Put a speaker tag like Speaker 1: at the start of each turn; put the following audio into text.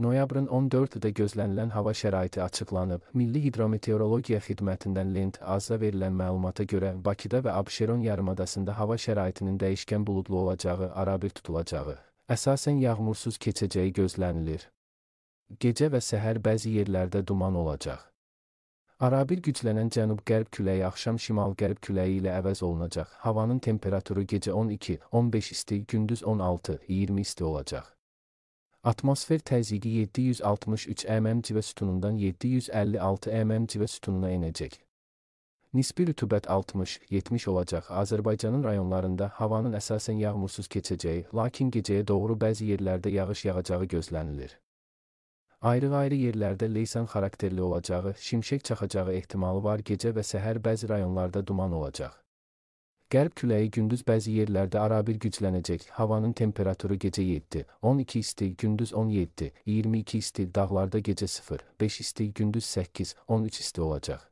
Speaker 1: Noyabrın 14-də gözlənilən hava şəraiti açıqlanıb. Milli Hidrometeorologiya Xidmətindən Lint AZ-a verilən məlumata görə Bakıda və Abşeron yarımadasında hava şəraitinin dəyişkən buludlu olacağı, arabir tutulacağı, əsasən yağmursuz keçəcəyi gözlənilir. Gecə və səhər bəzi yerlərdə duman olacaq. Arabir güclənən cənub-qərb küləyi axşam şimal-qərb küləyi ilə əvəz olunacaq. Havanın temperaturu gecə 12-15 isti, gündüz 16-20 isti olacaq. Atmosfer təzyiqi 763 mm civə sütunundan 756 mm civə sütununa enəcək. Nisbi rütubət 60-70 olacaq. Azərbaycanın rayonlarında havanın əsasən yağmursuz keçəcəyi, lakin gecəyə doğru bəzi yerlərdə yağış yağacağı gözlənilir. Ayrı-ayrı yerlərdə leysan xarakterli olacağı, şimşək çaxacağı ehtimalı var. Gecə və səhər bəzi rayonlarda duman olacaq. Qərb küləyi gündüz bəzi yerlərdə arabir güclənəcək. Havanın temperaturu gecə 7, 12 isti, gündüz 17, 22 isti, dağlarda gecə 0, 5 isti, gündüz 8, 13 isti olacaq.